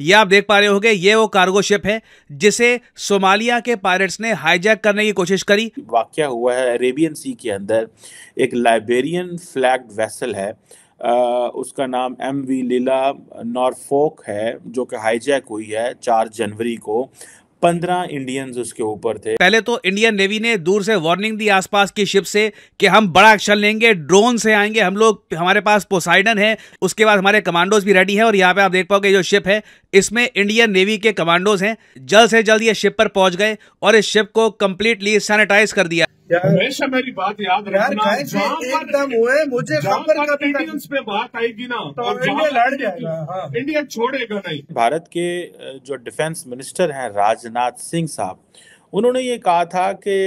ये आप देख पा रहे होंगे ये वो कार्गो शिप है जिसे सोमालिया के पायरेट्स ने हाईजैक करने की कोशिश करी वाक्य हुआ है अरेबियन सी के अंदर एक लाइबेरियन फ्लैग वेसल है आ, उसका नाम एम वी लीला नॉर्फोक है जो कि हाईजैक हुई है 4 जनवरी को पंद्रह इंडियंस उसके ऊपर थे पहले तो इंडियन नेवी ने दूर से वार्निंग दी आसपास की शिप से कि हम बड़ा एक्शन लेंगे ड्रोन से आएंगे हम लोग हमारे पास पोसाइडन है उसके बाद हमारे कमांडोज भी रेडी है और यहाँ पे आप देख पाओगे जो शिप है इसमें इंडियन नेवी के कमांडोज हैं जल्द से जल्द ये शिप पर पहुंच गए और इस शिप को कंप्लीटली सैनिटाइज कर दिया हमेशा मेरी बात याद रखना एकदम हुए मुझे खबर पे बात आएगी ना तो और इंडिया लड़ जाएगा इंडिया हाँ। छोड़ेगा नहीं भारत के जो डिफेंस मिनिस्टर हैं राजनाथ सिंह साहब उन्होंने ये कहा था कि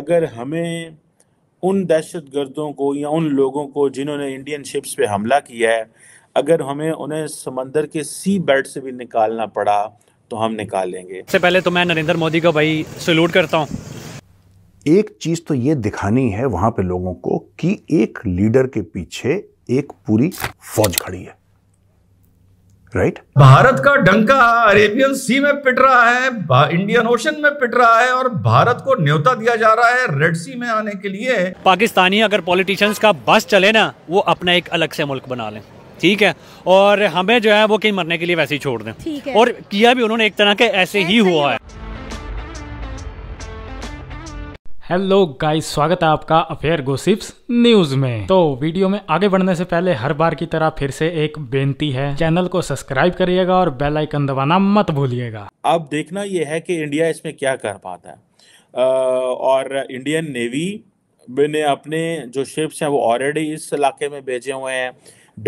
अगर हमें उन दहशत गर्दों को या उन लोगों को जिन्होंने इंडियन शिप्स पे हमला किया है अगर हमें उन्हें समंदर के सी बेल्ट से भी निकालना पड़ा तो हम निकालेंगे सबसे पहले तो मैं नरेंद्र मोदी का भाई सल्यूट करता हूँ एक चीज़ तो ये दिखानी है वहां पे लोगों को कि एक लीडर के पीछे एक पूरी फौज खड़ी है राइट right? भारत का डंका अरेबियन सी में पिट रहा है इंडियन ओशन में पिट रहा है और भारत को न्योता दिया जा रहा है रेड सी में आने के लिए पाकिस्तानी अगर पॉलिटिशियंस का बस चले ना वो अपना एक अलग से मुल्क बना लें ठीक है और हमें जो है वो कहीं मरने के लिए वैसे ही छोड़ दें और किया भी उन्होंने एक तरह के ऐसे ही हुआ है हेलो गाइस स्वागत है आपका अफेयर गोसिप्स न्यूज में तो वीडियो में आगे बढ़ने से पहले हर बार की तरह फिर से एक बेनती है चैनल को सब्सक्राइब करिएगा और बेल आइकन दबाना मत भूलिएगा अब देखना यह है कि इंडिया इसमें क्या कर पाता है आ, और इंडियन नेवी ने अपने जो शिप्स हैं वो ऑलरेडी इस इलाके में भेजे हुए हैं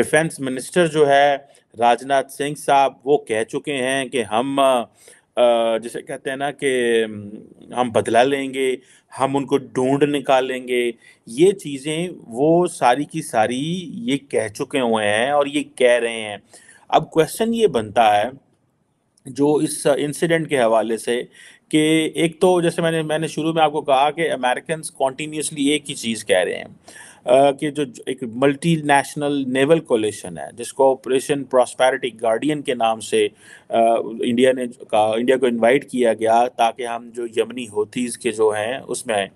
डिफेंस मिनिस्टर जो है राजनाथ सिंह साहब वो कह चुके हैं कि हम जिसे कहते हैं ना कि हम बदला लेंगे हम उनको ढूंढ निकालेंगे ये चीज़ें वो सारी की सारी ये कह चुके हुए हैं और ये कह रहे हैं अब क्वेश्चन ये बनता है जो इस इंसिडेंट के हवाले से कि एक तो जैसे मैंने मैंने शुरू में आपको कहा कि अमेरिकन कॉन्टीन्यूसली एक ही चीज़ कह रहे हैं के जो एक मल्टी नेशनल नेवल कोलेशन है जिसको ऑपरेशन प्रॉस्पैरिटी गार्डियन के नाम से इंडिया ने का इंडिया को इनवाइट किया गया ताकि हम जो यमनी होतीज़ के जो हैं उसमें आए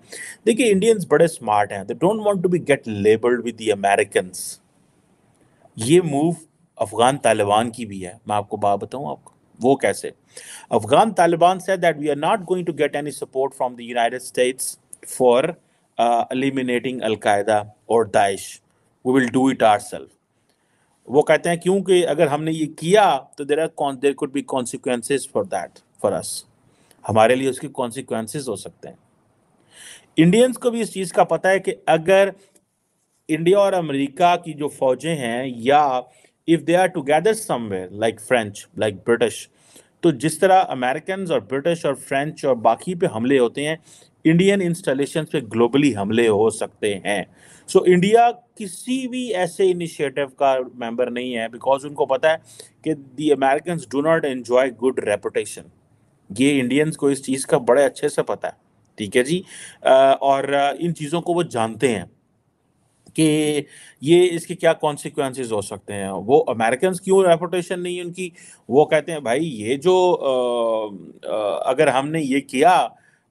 देखिए इंडियंस बड़े स्मार्ट हैं they don't want to be get labelled with the American ये मूव अफगान तालिबान की भी है मैं आपको बात बताऊँ आपको वो कैसे अफगान तालिबान से that we are not going to get any support from the United States for uh, eliminating Al Qaeda or Daesh. We will do it ourselves. वो कहते हैं क्योंकि अगर हमने ये किया तो there are there could be consequences for that for us हमारे लिए उसके कॉन्सिक्वेंसेज हो सकते हैं इंडियंस को भी इस चीज़ का पता है कि अगर इंडिया और अमेरिका की जो फौजें हैं या if they are together somewhere like French like British तो जिस तरह अमेरिकन और ब्रिटिश और फ्रेंच और बाकी पे हमले होते हैं इंडियन इंस्टॉलेशन पे ग्लोबली हमले हो सकते हैं सो so, इंडिया किसी भी ऐसे इनिशिएटिव का मेंबर नहीं है बिकॉज उनको पता है कि the American do not enjoy good reputation ये इंडियंस को इस चीज़ का बड़े अच्छे से पता है ठीक है जी और इन चीज़ों को वो जानते हैं कि ये इसके क्या कॉन्सिक्वेंस हो सकते हैं वो अमेरिकन क्यों रेपुटेशन नहीं उनकी वो कहते हैं भाई ये जो आ, आ, अगर हमने ये किया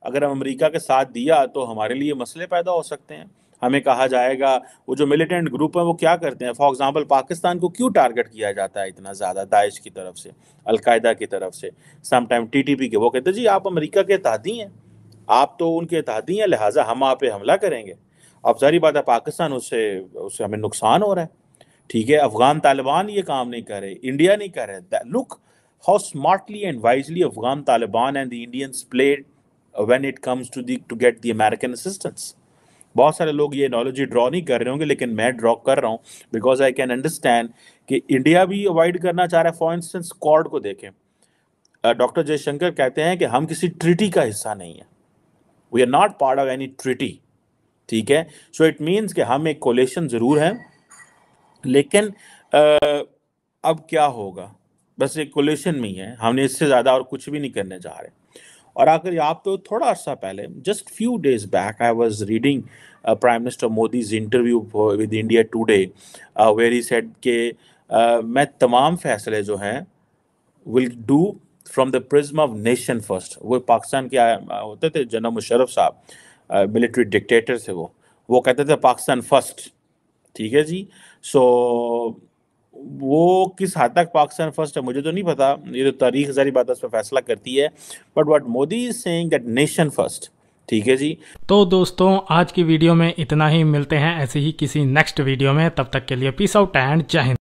अगर हम अमेरिका के साथ दिया तो हमारे लिए मसले पैदा हो सकते हैं हमें कहा जाएगा वो जो मिलिटेंट ग्रुप है वो क्या करते हैं फॉर एग्जांपल पाकिस्तान को क्यों टारगेट किया जाता है इतना ज़्यादा दाइश की तरफ से अलकायदा की तरफ से समटाइम टीटीपी के वो कहते जी आप अमेरिका के तहदी हैं आप तो उनके तहदी हैं लिहाजा हम आप हमला करेंगे अब सारी बात है पाकिस्तान उससे उससे हमें नुकसान हो रहा है ठीक है अफगान तालिबान ये काम नहीं कर रहे इंडिया नहीं कर रहे look how smartly and wisely Afghan Taliban and the Indians played Uh, when it comes to the to get the American assistance. बहुत सारे लोग ये नॉलेजी ड्रॉ नहीं कर रहे होंगे लेकिन मैं ड्रॉ कर रहा हूँ बिकॉज आई कैन अंडरस्टैंड कि इंडिया भी अवॉइड करना चाह रहा है फॉर इंस्टेंस कॉर्ड को देखें डॉक्टर uh, जयशंकर कहते हैं कि हम किसी ट्रिटी का हिस्सा नहीं है we are not part of any treaty ठीक है सो इट मीन्स कि हम एक कोलेशन ज़रूर हैं लेकिन आ, uh, अब क्या होगा बस एक कोलेशन में ही है हमने इससे ज़्यादा और कुछ भी नहीं करने जा रहे और अगर आप तो थोड़ा अर्सा पहले just few days back I was reading prime minister Modi's interview with India Today where he said के uh, मैं तमाम फैसले जो हैं will do from the prism of nation first वो पाकिस्तान के uh, होते थे जनरल मुशरफ साहब मिलिट्री uh, डिक्टेटर थे वो वो कहते थे पाकिस्तान फर्स्ट ठीक है जी सो so, वो किस हद तक पाकिस्तान फर्स्ट है मुझे तो नहीं पता ये तो तारीख सारी बात उस पर फैसला करती है but what Modi is saying that nation first ठीक है जी तो दोस्तों आज की वीडियो में इतना ही मिलते हैं ऐसे ही किसी नेक्स्ट वीडियो में तब तक के लिए पीस आउट एंड जय